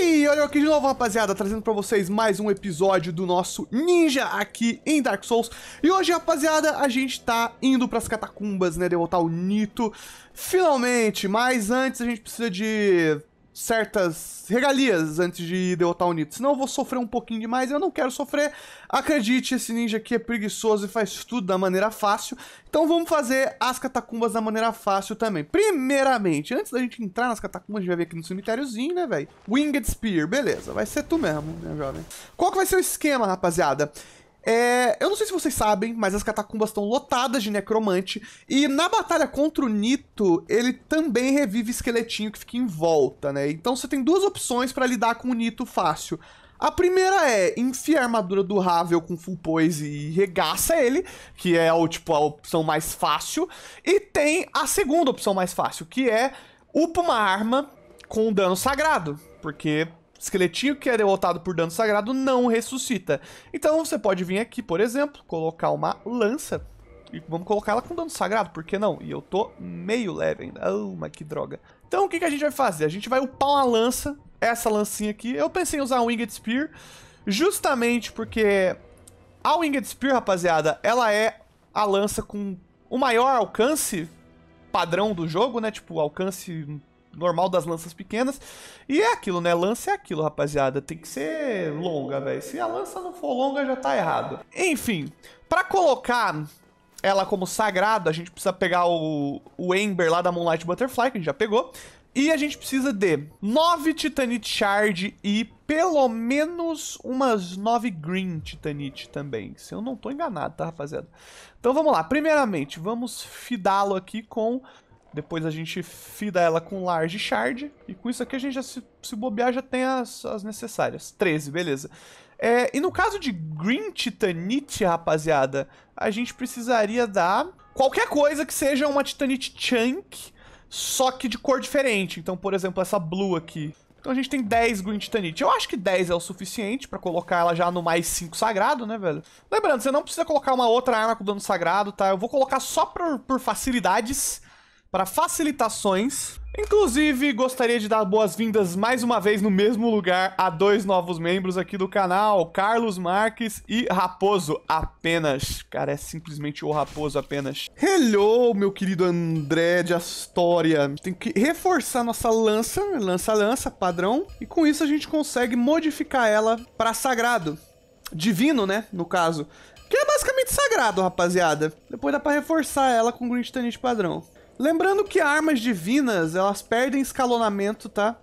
aí, olha aqui de novo, rapaziada, trazendo pra vocês mais um episódio do nosso Ninja aqui em Dark Souls. E hoje, rapaziada, a gente tá indo pras catacumbas, né, derrotar o Nito, finalmente. Mas antes a gente precisa de certas regalias antes de derrotar o Nito. Senão eu vou sofrer um pouquinho demais, eu não quero sofrer. Acredite, esse ninja aqui é preguiçoso e faz tudo da maneira fácil. Então vamos fazer as catacumbas da maneira fácil também. Primeiramente, antes da gente entrar nas catacumbas, a gente vai ver aqui no cemitériozinho, né, velho? Winged Spear, beleza, vai ser tu mesmo, né, jovem? Qual que vai ser o esquema, rapaziada? É, eu não sei se vocês sabem, mas as catacumbas estão lotadas de necromante. E na batalha contra o Nito, ele também revive esqueletinho que fica em volta, né? Então você tem duas opções para lidar com o Nito fácil. A primeira é enfiar a armadura do Ravel com full poise e regaça ele, que é o tipo a opção mais fácil. E tem a segunda opção mais fácil, que é upa uma arma com dano sagrado, porque esqueletinho que é derrotado por dano sagrado não ressuscita. Então você pode vir aqui, por exemplo, colocar uma lança. E vamos colocar ela com dano sagrado, por que não? E eu tô meio leve ainda. Oh, mas que droga. Então o que, que a gente vai fazer? A gente vai upar uma lança, essa lancinha aqui. Eu pensei em usar a Winged Spear, justamente porque a Winged Spear, rapaziada, ela é a lança com o maior alcance padrão do jogo, né? Tipo, alcance normal das lanças pequenas. E é aquilo, né? Lança é aquilo, rapaziada. Tem que ser longa, velho. Se a lança não for longa, já tá errado. Enfim, para colocar ela como sagrado, a gente precisa pegar o, o Ember lá da Moonlight Butterfly, que a gente já pegou. E a gente precisa de 9 Titanite Shard e pelo menos umas 9 Green Titanite também. Se eu não tô enganado, tá, rapaziada? Então vamos lá. Primeiramente, vamos fidá-lo aqui com depois a gente fida ela com large shard. E com isso aqui a gente já se, se bobear já tem as, as necessárias. 13, beleza. É, e no caso de Green Titanite, rapaziada, a gente precisaria dar qualquer coisa que seja uma Titanite Chunk, só que de cor diferente. Então, por exemplo, essa blue aqui. Então a gente tem 10 Green Titanite. Eu acho que 10 é o suficiente pra colocar ela já no mais 5 sagrado, né, velho? Lembrando, você não precisa colocar uma outra arma com dano sagrado, tá? Eu vou colocar só por, por facilidades para facilitações. Inclusive, gostaria de dar boas-vindas mais uma vez no mesmo lugar a dois novos membros aqui do canal, Carlos Marques e Raposo apenas. Cara, é simplesmente o Raposo apenas. Hello, meu querido André de Astoria. Tem que reforçar nossa lança, lança-lança, padrão, e com isso a gente consegue modificar ela para sagrado. Divino, né, no caso. Que é basicamente sagrado, rapaziada. Depois dá pra reforçar ela com Grinch Tanit padrão. Lembrando que armas divinas, elas perdem escalonamento, tá?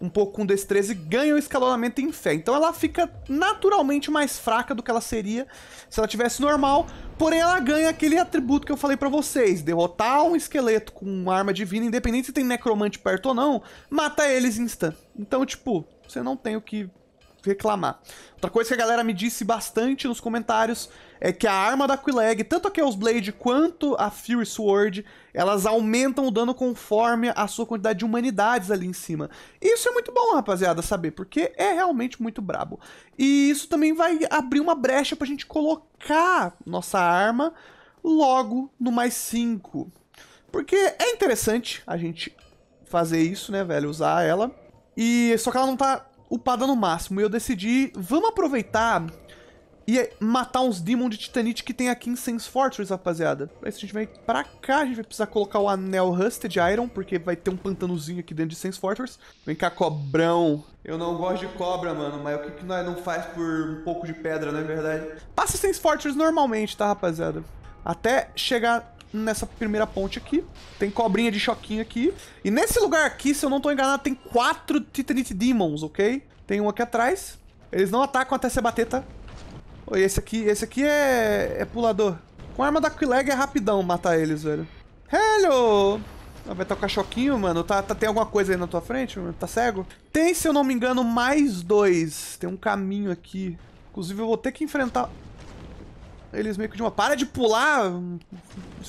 Um pouco com destreza e ganham escalonamento em fé. Então ela fica naturalmente mais fraca do que ela seria se ela tivesse normal. Porém, ela ganha aquele atributo que eu falei para vocês. Derrotar um esqueleto com uma arma divina, independente se tem necromante perto ou não, mata eles instant. Então, tipo, você não tem o que reclamar. Outra coisa que a galera me disse bastante nos comentários é que a arma da Quileg, tanto a Chaos Blade quanto a Fury Sword, elas aumentam o dano conforme a sua quantidade de humanidades ali em cima. E isso é muito bom, rapaziada, saber, porque é realmente muito brabo. E isso também vai abrir uma brecha pra gente colocar nossa arma logo no mais 5. Porque é interessante a gente fazer isso, né, velho, usar ela. E só que ela não tá upada no máximo. E eu decidi, vamos aproveitar e é matar uns Demon de Titanite que tem aqui em Sense Fortress, rapaziada. Mas se a gente vai pra cá, a gente vai precisar colocar o anel Rusted Iron, porque vai ter um pantanozinho aqui dentro de Sense Fortress. Vem cá, cobrão. Eu não gosto de cobra, mano, mas o que, que nós não faz por um pouco de pedra, não é verdade? Passa Sense Fortress normalmente, tá, rapaziada? Até chegar nessa primeira ponte aqui. Tem cobrinha de choquinho aqui. E nesse lugar aqui, se eu não tô enganado, tem quatro Titanite Demons, ok? Tem um aqui atrás. Eles não atacam até você bater, tá? Oi, esse aqui, esse aqui é, é pulador. Com a arma da Quileg é rapidão matar eles, velho. Hello! Ah, vai tocar tá cachoquinho mano. Tá, tá, tem alguma coisa aí na tua frente? Mano? Tá cego? Tem, se eu não me engano, mais dois. Tem um caminho aqui. Inclusive, eu vou ter que enfrentar... Eles meio que de uma... Para de pular! Hum,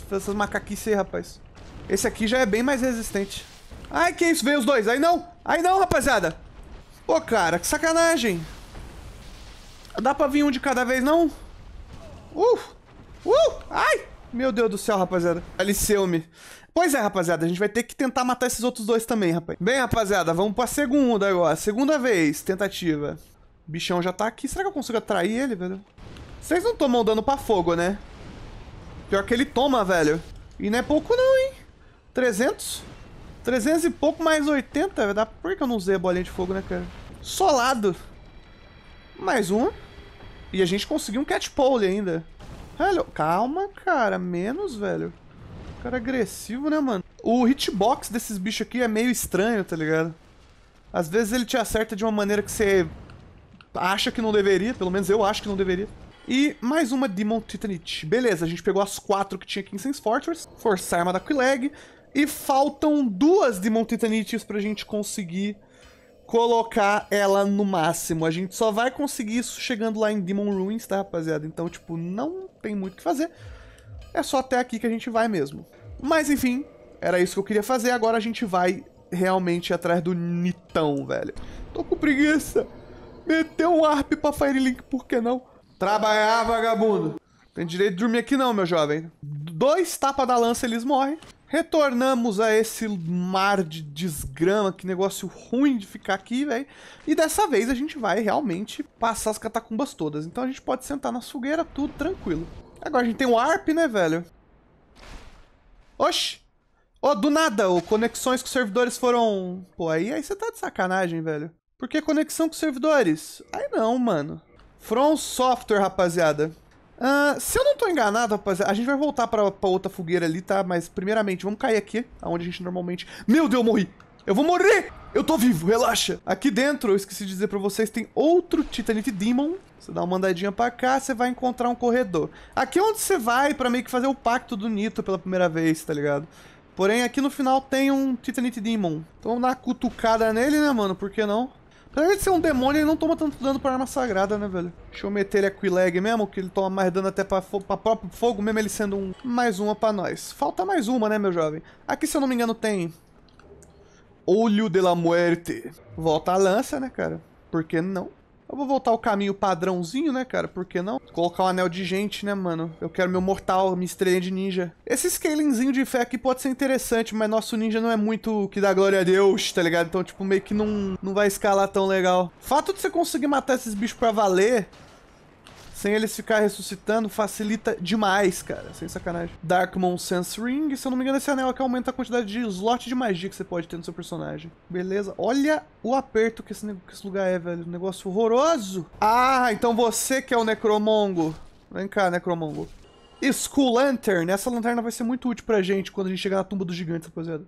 essas macaquices aí, rapaz. Esse aqui já é bem mais resistente. Ai, que isso? Veio os dois. Aí não! Aí não, rapaziada! Pô, cara, que sacanagem! Dá pra vir um de cada vez, não? Uh! Uh! Ai! Meu Deus do céu, rapaziada. Aliceu-me. Pois é, rapaziada, a gente vai ter que tentar matar esses outros dois também, rapaz. Bem, rapaziada, vamos pra segunda agora. Segunda vez, tentativa. O bichão já tá aqui. Será que eu consigo atrair ele, velho? Vocês não tomam dano pra fogo, né? Pior que ele toma, velho. E não é pouco não, hein? 300? 300 e pouco mais 80, Por que eu não usei a bolinha de fogo, né, cara? Solado. Mais uma. E a gente conseguiu um catchpole ainda. Velho, calma, cara. Menos, velho. Cara agressivo, né, mano? O hitbox desses bichos aqui é meio estranho, tá ligado? Às vezes ele te acerta de uma maneira que você acha que não deveria. Pelo menos eu acho que não deveria. E mais uma Demon Titanite. Beleza, a gente pegou as quatro que tinha aqui em Sense Fortress. a Arma da Quileg. E faltam duas Demon Titanites pra gente conseguir colocar ela no máximo. A gente só vai conseguir isso chegando lá em Demon Ruins, tá, rapaziada? Então, tipo, não tem muito o que fazer. É só até aqui que a gente vai mesmo. Mas, enfim, era isso que eu queria fazer. Agora a gente vai realmente atrás do Nitão, velho. Tô com preguiça. Meteu um ARP pra Firelink, por que não? Trabalhar, vagabundo. Tem direito de dormir aqui não, meu jovem. Dois tapas da lança, eles morrem. Retornamos a esse mar de desgrama, que negócio ruim de ficar aqui, velho. E dessa vez a gente vai realmente passar as catacumbas todas. Então a gente pode sentar na fogueira, tudo tranquilo. Agora a gente tem um ARP, né, velho? Oxi! Ó, oh, do nada, oh, conexões com servidores foram... Pô, aí, aí você tá de sacanagem, velho. Por que conexão com servidores? Aí não, mano. From Software, rapaziada. Uh, se eu não tô enganado, rapaziada, a gente vai voltar pra, pra outra fogueira ali, tá? Mas, primeiramente, vamos cair aqui, aonde a gente normalmente... Meu Deus, eu morri! Eu vou morrer! Eu tô vivo, relaxa! Aqui dentro, eu esqueci de dizer pra vocês, tem outro Titanite Demon. Você dá uma andadinha pra cá, você vai encontrar um corredor. Aqui é onde você vai pra meio que fazer o pacto do Nito pela primeira vez, tá ligado? Porém, aqui no final tem um Titanite Demon. Então, na cutucada nele, né, mano? Por que não? Apesar de ser um demônio, ele não toma tanto dano pra arma sagrada, né, velho? Deixa eu meter ele aqui lag mesmo, que ele toma mais dano até pra, pra próprio fogo, mesmo ele sendo um... Mais uma pra nós. Falta mais uma, né, meu jovem? Aqui, se eu não me engano, tem... Olho de la Muerte. Volta a lança, né, cara? Por que não? Eu vou voltar o caminho padrãozinho, né, cara? Por que não? Colocar o um anel de gente, né, mano? Eu quero meu mortal, minha estrelinha de ninja. Esse scalingzinho de fé aqui pode ser interessante, mas nosso ninja não é muito que dá glória a Deus, tá ligado? Então, tipo, meio que não, não vai escalar tão legal. Fato de você conseguir matar esses bichos pra valer sem eles ficar ressuscitando, facilita demais, cara. Sem sacanagem. Darkmon Sense Ring, se eu não me engano, esse anel aqui aumenta a quantidade de slot de magia que você pode ter no seu personagem. Beleza? Olha o aperto que esse, que esse lugar é, velho. negócio horroroso. Ah, então você que é o Necromongo. Vem cá, Necromongo. School Lantern. Essa lanterna vai ser muito útil pra gente quando a gente chegar na tumba dos gigantes, rapaziada.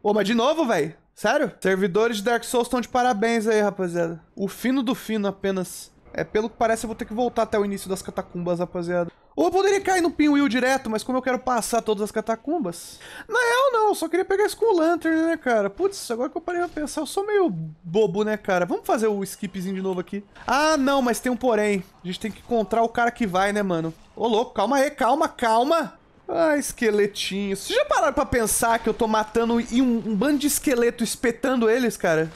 Ô, mas de novo, velho? Sério? Servidores de Dark Souls estão de parabéns aí, rapaziada. O fino do fino apenas. É, pelo que parece, eu vou ter que voltar até o início das catacumbas, rapaziada. Ou eu poderia cair no pinwheel direto, mas como eu quero passar todas as catacumbas... Na real, não, eu só queria pegar isso com o Lantern, né, cara? Putz, agora que eu parei pra pensar, eu sou meio bobo, né, cara? Vamos fazer o skipzinho de novo aqui. Ah, não, mas tem um porém. A gente tem que encontrar o cara que vai, né, mano? Ô, louco, calma aí, calma, calma. Ah, esqueletinho. Vocês já pararam pra pensar que eu tô matando um, um bando de esqueleto espetando eles, cara?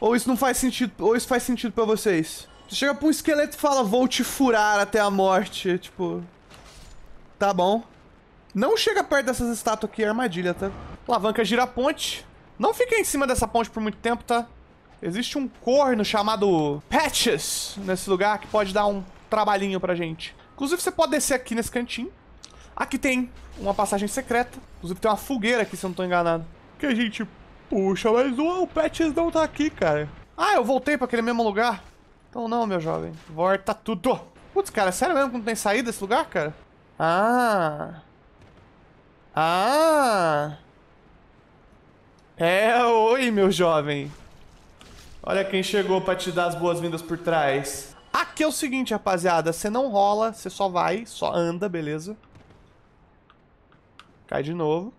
Ou isso não faz sentido, ou isso faz sentido pra vocês? Você chega pra um esqueleto e fala, vou te furar até a morte. Tipo. Tá bom. Não chega perto dessas estátuas aqui, é armadilha, tá? Alavanca gira a ponte. Não fica em cima dessa ponte por muito tempo, tá? Existe um corno chamado Patches nesse lugar que pode dar um trabalhinho pra gente. Inclusive, você pode descer aqui nesse cantinho. Aqui tem uma passagem secreta. Inclusive, tem uma fogueira aqui, se eu não tô enganado. Que a gente... Puxa, mas o Patches não tá aqui, cara. Ah, eu voltei pra aquele mesmo lugar. Então não, meu jovem. Volta tudo! Putz, cara, é sério mesmo que não tem saída esse lugar, cara? Ah! Ah! É, oi, meu jovem. Olha quem chegou pra te dar as boas-vindas por trás. Aqui é o seguinte, rapaziada. Você não rola, você só vai, só anda, beleza? Cai de novo.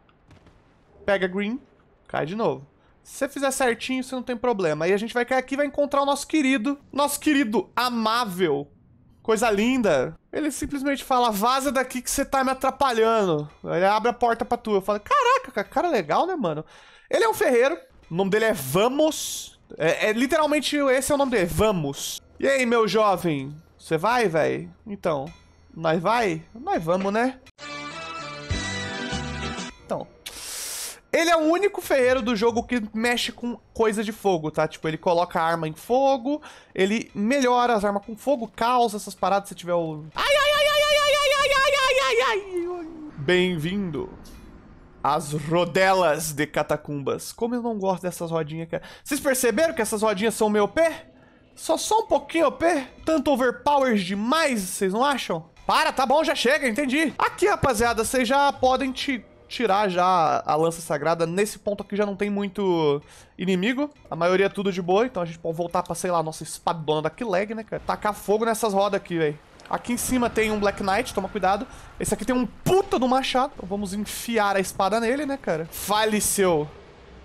Pega green, cai de novo. Se você fizer certinho, você não tem problema. E a gente vai cair aqui e vai encontrar o nosso querido, nosso querido amável, coisa linda. Ele simplesmente fala, vaza daqui que você tá me atrapalhando. Ele abre a porta pra tu. Eu falo, caraca, cara legal, né, mano? Ele é um ferreiro, o nome dele é Vamos. É, é literalmente, esse é o nome dele, Vamos. E aí, meu jovem, você vai, velho? Então, nós vai? Nós vamos, né? Então, ele é o único ferreiro do jogo que mexe com coisa de fogo, tá? Tipo, ele coloca a arma em fogo, ele melhora as armas com fogo, causa essas paradas se tiver o... Ai, ai, ai, ai, ai, ai, ai, ai, ai, ai, ai, Bem-vindo às rodelas de catacumbas. Como eu não gosto dessas rodinhas, cara. Vocês perceberam que essas rodinhas são meu pé? Só só um pouquinho OP? Tanto overpowers demais, vocês não acham? Para, tá bom, já chega, entendi. Aqui, rapaziada, vocês já podem te tirar já a lança sagrada. Nesse ponto aqui já não tem muito inimigo. A maioria é tudo de boa, então a gente pode voltar pra, sei lá, nossa espadona da Killeg, né, cara? Tacar fogo nessas rodas aqui, velho. Aqui em cima tem um Black Knight, toma cuidado. Esse aqui tem um puta do machado. Então vamos enfiar a espada nele, né, cara? Faleceu.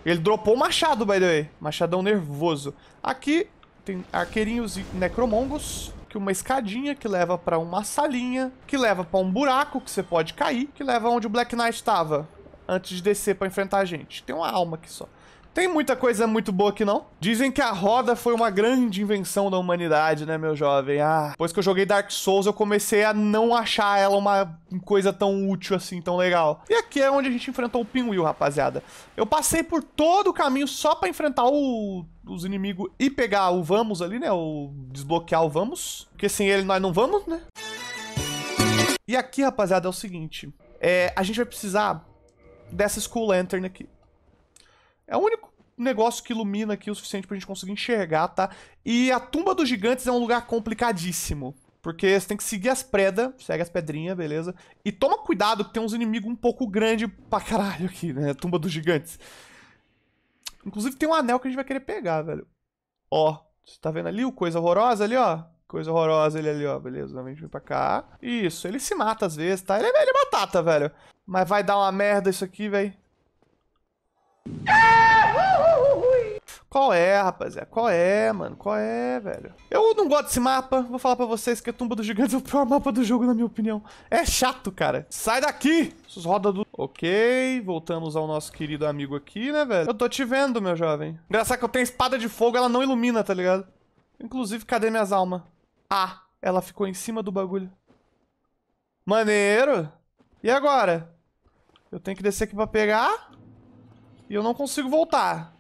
Ele dropou o machado, by the way. Machadão nervoso. Aqui tem arqueirinhos e necromongos que uma escadinha que leva para uma salinha, que leva para um buraco que você pode cair, que leva onde o Black Knight estava antes de descer para enfrentar a gente. Tem uma alma aqui só. Tem muita coisa muito boa aqui, não? Dizem que a roda foi uma grande invenção da humanidade, né, meu jovem? Ah, depois que eu joguei Dark Souls, eu comecei a não achar ela uma coisa tão útil assim, tão legal. E aqui é onde a gente enfrentou o Pinwheel, rapaziada. Eu passei por todo o caminho só pra enfrentar o os inimigos e pegar o vamos ali, né? O desbloquear o vamos. Porque sem ele nós não vamos, né? E aqui, rapaziada, é o seguinte. É, a gente vai precisar dessa Skull Lantern aqui. É o único negócio que ilumina aqui o suficiente pra gente conseguir enxergar, tá? E a Tumba dos Gigantes é um lugar complicadíssimo. Porque você tem que seguir as predas, segue as pedrinhas, beleza? E toma cuidado que tem uns inimigos um pouco grande pra caralho aqui, né? Tumba dos Gigantes. Inclusive tem um anel que a gente vai querer pegar, velho. Ó, você tá vendo ali o coisa horrorosa ali, ó? Coisa horrorosa ele ali, ó. Beleza, a gente vem pra cá. Isso, ele se mata às vezes, tá? Ele é, ele é batata, velho. Mas vai dar uma merda isso aqui, velho. Ah! Qual é, rapaziada? Qual é, mano? Qual é, velho? Eu não gosto desse mapa. Vou falar pra vocês que a Tumba dos Gigantes é o pior mapa do jogo, na minha opinião. É chato, cara. Sai daqui! Essas rodas do... Ok, voltamos ao nosso querido amigo aqui, né, velho? Eu tô te vendo, meu jovem. Engraçado que eu tenho espada de fogo, ela não ilumina, tá ligado? Inclusive, cadê minhas almas? Ah, ela ficou em cima do bagulho. Maneiro! E agora? Eu tenho que descer aqui pra pegar... E eu não consigo voltar.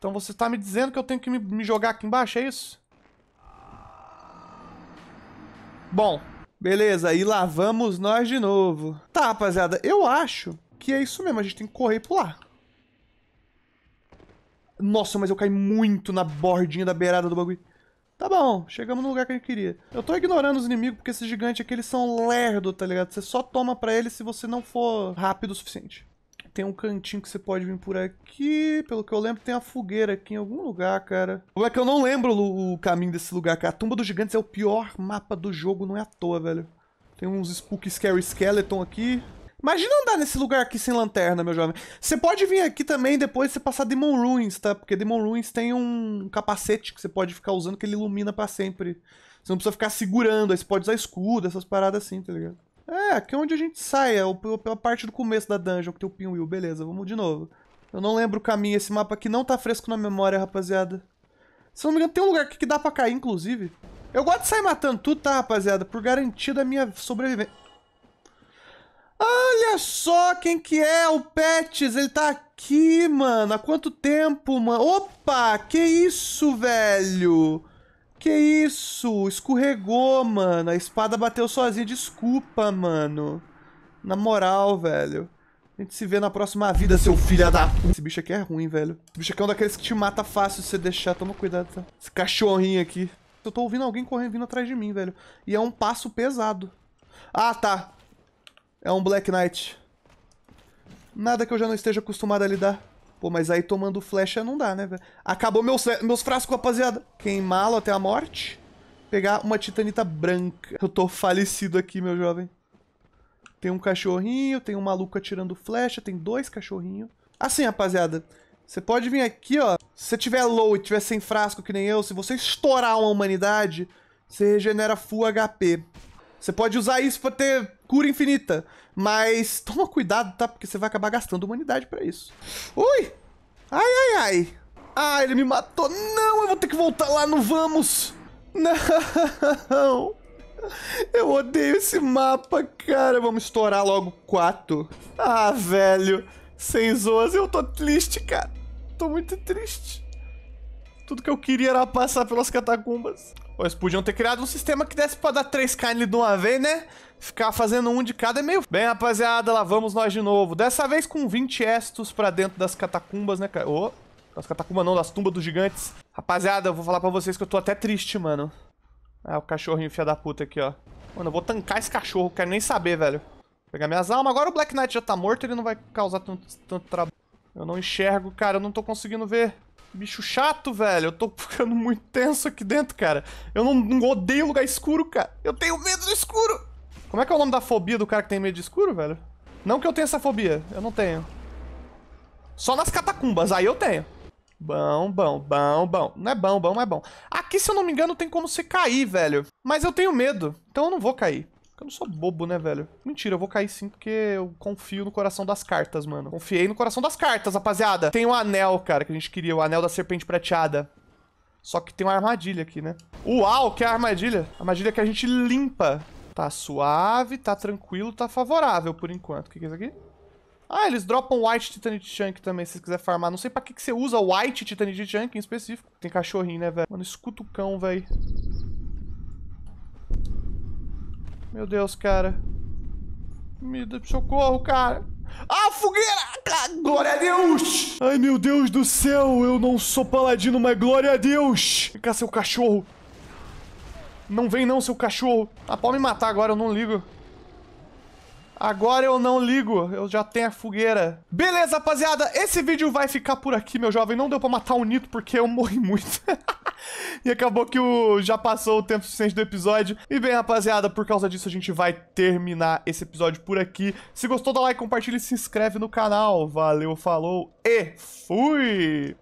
Então você está me dizendo que eu tenho que me, me jogar aqui embaixo, é isso? Bom, beleza. E lá vamos nós de novo. Tá, rapaziada. Eu acho que é isso mesmo. A gente tem que correr e pular. Nossa, mas eu caí muito na bordinha da beirada do bagulho. Tá bom, chegamos no lugar que a gente queria. Eu tô ignorando os inimigos porque esses gigantes aqui, eles são lerdo, tá ligado? Você só toma pra eles se você não for rápido o suficiente. Tem um cantinho que você pode vir por aqui. Pelo que eu lembro, tem uma fogueira aqui em algum lugar, cara. Como é que eu não lembro o caminho desse lugar, cara? A Tumba dos Gigantes é o pior mapa do jogo, não é à toa, velho. Tem uns spooky Scary Skeleton aqui. Imagina andar nesse lugar aqui sem lanterna, meu jovem. Você pode vir aqui também depois você passar Demon Ruins, tá? Porque Demon Ruins tem um capacete que você pode ficar usando que ele ilumina para sempre. Você não precisa ficar segurando, aí você pode usar escudo, essas paradas assim, tá ligado? É, aqui é onde a gente sai, é pela parte do começo da dungeon que tem o pinwheel. Beleza, vamos de novo. Eu não lembro o caminho, esse mapa aqui não tá fresco na memória, rapaziada. Se não me engano, tem um lugar aqui que dá pra cair, inclusive. Eu gosto de sair matando tudo, tá, rapaziada? Por garantia da minha sobrevivência. Olha só quem que é, o Pets, ele tá aqui, mano, há quanto tempo, mano? Opa, que isso, velho? Que isso? Escorregou, mano. A espada bateu sozinha. Desculpa, mano. Na moral, velho. A gente se vê na próxima vida, seu filho da... Esse bicho aqui é ruim, velho. Esse bicho aqui é um daqueles que te mata fácil se você deixar. Toma cuidado, tá? Esse cachorrinho aqui. Eu tô ouvindo alguém correndo vindo atrás de mim, velho. E é um passo pesado. Ah, tá. É um Black Knight. Nada que eu já não esteja acostumado a lidar. Pô, mas aí tomando flecha não dá, né, velho? Acabou meus, meus frascos, rapaziada. Queimá-lo até a morte. Pegar uma titanita branca. Eu tô falecido aqui, meu jovem. Tem um cachorrinho, tem um maluco atirando flecha, tem dois cachorrinhos. Assim, rapaziada, você pode vir aqui, ó. Se você tiver low e tiver sem frasco que nem eu, se você estourar uma humanidade, você regenera full HP. Você pode usar isso pra ter cura infinita. Mas toma cuidado, tá? Porque você vai acabar gastando humanidade pra isso. Ui! Ai, ai, ai. Ah, ele me matou. Não, eu vou ter que voltar lá no Vamos. Não. Eu odeio esse mapa, cara. Vamos estourar logo quatro. Ah, velho. Sem zoas, eu tô triste, cara. Tô muito triste. Tudo que eu queria era passar pelas catacumbas. Eles podiam ter criado um sistema que desse pra dar três carnes de uma vez, né? Ficar fazendo um de cada é meio... Bem, rapaziada, lá vamos nós de novo. Dessa vez com 20 estos pra dentro das catacumbas, né, cara? Oh, das catacumbas não, das tumbas dos gigantes. Rapaziada, eu vou falar pra vocês que eu tô até triste, mano. Ah, o cachorrinho fia da puta aqui, ó. Mano, eu vou tancar esse cachorro, quero nem saber, velho. Vou pegar minhas almas. Agora o Black Knight já tá morto, ele não vai causar tanto, tanto trabalho. Eu não enxergo, cara, eu não tô conseguindo ver bicho chato, velho. Eu tô ficando muito tenso aqui dentro, cara. Eu não, não, odeio lugar escuro, cara. Eu tenho medo do escuro. Como é que é o nome da fobia do cara que tem medo de escuro, velho? Não que eu tenha essa fobia. Eu não tenho. Só nas catacumbas. Aí eu tenho. Bom, bom, bom, bom. Não é bom, bom, não é bom. Aqui, se eu não me engano, tem como você cair, velho. Mas eu tenho medo. Então eu não vou cair. Eu não sou bobo, né, velho? Mentira, eu vou cair sim porque eu confio no coração das cartas, mano. Confiei no coração das cartas, rapaziada. Tem um anel, cara, que a gente queria. O anel da serpente prateada. Só que tem uma armadilha aqui, né? Uau, que é a armadilha? A armadilha que a gente limpa. Tá suave, tá tranquilo, tá favorável por enquanto. O que, que é isso aqui? Ah, eles dropam White Titanic Chunk também, se você quiser farmar. Não sei pra que, que você usa White Titanic Chunk em específico. Tem cachorrinho, né, velho? Mano, escuta o cão, velho. Meu Deus, cara. Me dá socorro, cara. Ah, fogueira! Glória a Deus! Ai, meu Deus do céu, eu não sou paladino, mas glória a Deus! Vem cá, seu cachorro. Não vem não, seu cachorro. Ah, tá pode me matar agora, eu não ligo. Agora eu não ligo, eu já tenho a fogueira. Beleza, rapaziada, esse vídeo vai ficar por aqui, meu jovem. Não deu pra matar o Nito porque eu morri muito. e acabou que o já passou o tempo suficiente do episódio. E bem, rapaziada, por causa disso a gente vai terminar esse episódio por aqui. Se gostou, dá like, compartilha e se inscreve no canal. Valeu, falou e fui!